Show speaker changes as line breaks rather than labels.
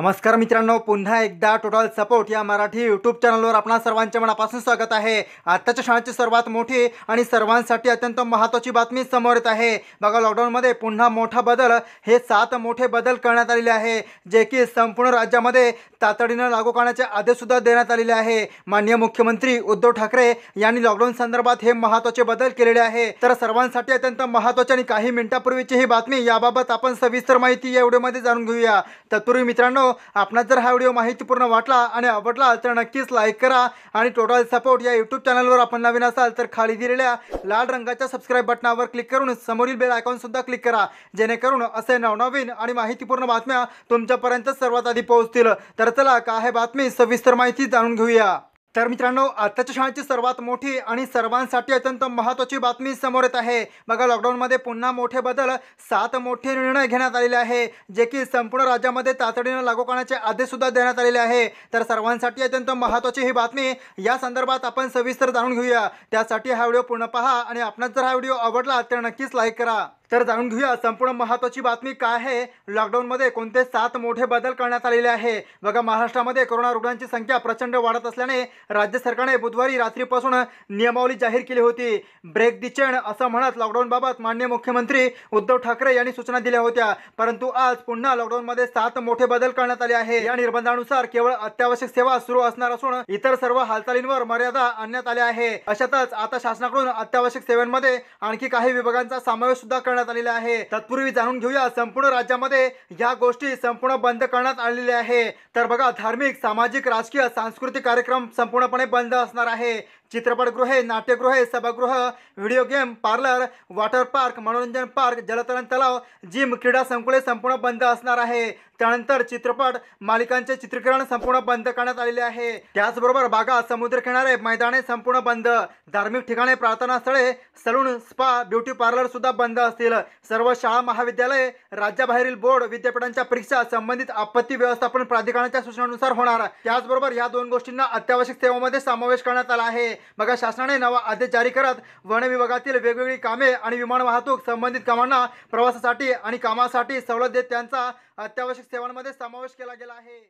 नमस्कार मित्रांनो पुन्हा एकदा टोटल सपोर्ट या मराठी यूट्यूब चॅनलवर आपणा सर्वांच्या मनापासून स्वागत आहे आत्ताच्या क्षणाची सर्वात मोठी आणि सर्वांसाठी अत्यंत महत्त्वाची बातमी समोर येत आहे बघा लॉकडाऊनमध्ये पुन्हा मोठा बदल हे सात मोठे बदल करण्यात आलेले आहे जे की संपूर्ण राज्यामध्ये तातडीनं लागू करण्याचे आदेशसुद्धा देण्यात आलेले आहे माननीय मुख्यमंत्री उद्धव ठाकरे यांनी लॉकडाऊन संदर्भात हे महत्त्वाचे बदल केलेले आहे तर सर्वांसाठी अत्यंत महत्त्वाची आणि काही मिनिटांपूर्वीची ही बातमी याबाबत आपण सविस्तर माहिती या व्हिडिओमध्ये जाणून घेऊया तत्पूर्वी मित्रांनो आपणा जर हा व्हिडिओ माहितीपूर्ण वाटला आणि आवडला तर नक्कीच लाईक करा आणि टोटल सपोर्ट या यूट्यूब चॅनलवर आपण नवीन असाल तर खाली दिलेल्या लाल रंगाच्या सबस्क्राईब बटनावर क्लिक करून समोरील बेल आयकॉनसुद्धा क्लिक करा जेणेकरून असे नवनवीन आणि माहितीपूर्ण बातम्या तुमच्यापर्यंत सर्वात आधी पोहोचतील तर चला काय बातमी सविस्तर माहिती जाणून घेऊया तर मित्रांनो आत्ताच्या शाळेची सर्वात मोठी आणि सर्वांसाठी अत्यंत महत्त्वाची बातमी समोर येत आहे बघा लॉकडाऊनमध्ये पुन्हा मोठे बदल सात मोठे निर्णय घेण्यात आलेले आहे जे की संपूर्ण राज्यामध्ये तातडीनं लागू करण्याचे आदेशसुद्धा देण्यात आलेले आहे तर सर्वांसाठी अत्यंत महत्त्वाची ही बातमी या संदर्भात आपण सविस्तर जाणून घेऊया त्यासाठी हा व्हिडिओ पूर्ण पहा आणि आपणच जर हा व्हिडिओ आवडला तर नक्कीच लाईक करा तर जाणून घेऊया संपूर्ण महत्त्वाची बातमी काय आहे लॉकडाऊनमध्ये कोणते सात मोठे बदल करण्यात आलेले आहे बघा महाराष्ट्रामध्ये कोरोना रुग्णांची संख्या प्रचंड वाढत असल्याने राज्य सरकारने बुधवारी रात्रीपासून नियमावली जाहीर केली होती ब्रेक दि चेन असं म्हणत लॉकडाऊनबाबत मान्य मुख्यमंत्री उद्धव ठाकरे यांनी सूचना दिल्या होत्या परंतु आज पुन्हा लॉकडाऊनमध्ये सात मोठे बदल करण्यात आले आहे या निर्बंधानुसार केवळ अत्यावश्यक सेवा सुरू असणार असून इतर सर्व हालचालींवर मर्यादा आणण्यात आल्या आहे अशातच आता शासनाकडून अत्यावश्यक सेवांमध्ये आणखी काही विभागांचा समावेश सुद्धा करण्यात करण्यात तत्पूर्वी जाणून घेऊया संपूर्ण राज्यामध्ये या गोष्टी संपूर्ण बंद करण्यात धार्मिक सामाजिक राजकीय सांस्कृतिक कार्यक्रम संपूर्णपने बंद है आहे चित्रपटगृहे नाट्यगृहे सभागृह video game parlour water park मनोरंजन पार्क जलतरण तलाव जिम क्रीडा संकुले संपूर्ण बंद है त्यानंतर चित्रपट मालिकांचे चित्रीकरण संपूर्ण बंद करण्यात आलेले आहे त्याचबरोबर बागा समुद्र मैदाने संपूर्ण बंद धार्मिक ठिकाणे प्रार्थनास्थळे सलून स्पा ब्युटी पार्लर सुद्धा बंद असतील सर्व शाळा महाविद्यालय राज्याबाहेरील बोर्ड विद्यापीठांच्या परीक्षा संबंधित आपत्ती व्यवस्थापन प्राधिकरणाच्या सूचनानुसार होणार त्याचबरोबर या दोन गोष्टींना अत्यावश्यक सेवामध्ये समावेश करण्यात आला आहे बघा शासनाने नवा आदेश जारी करत वन विभागातील वेगवेगळी कामे आणि विमान वाहतूक संबंधित कामांना प्रवासासाठी आणि कामासाठी सवलत देत त्यांचा अत्यावश्यक सेवांमध्ये समावेश केला गेला आहे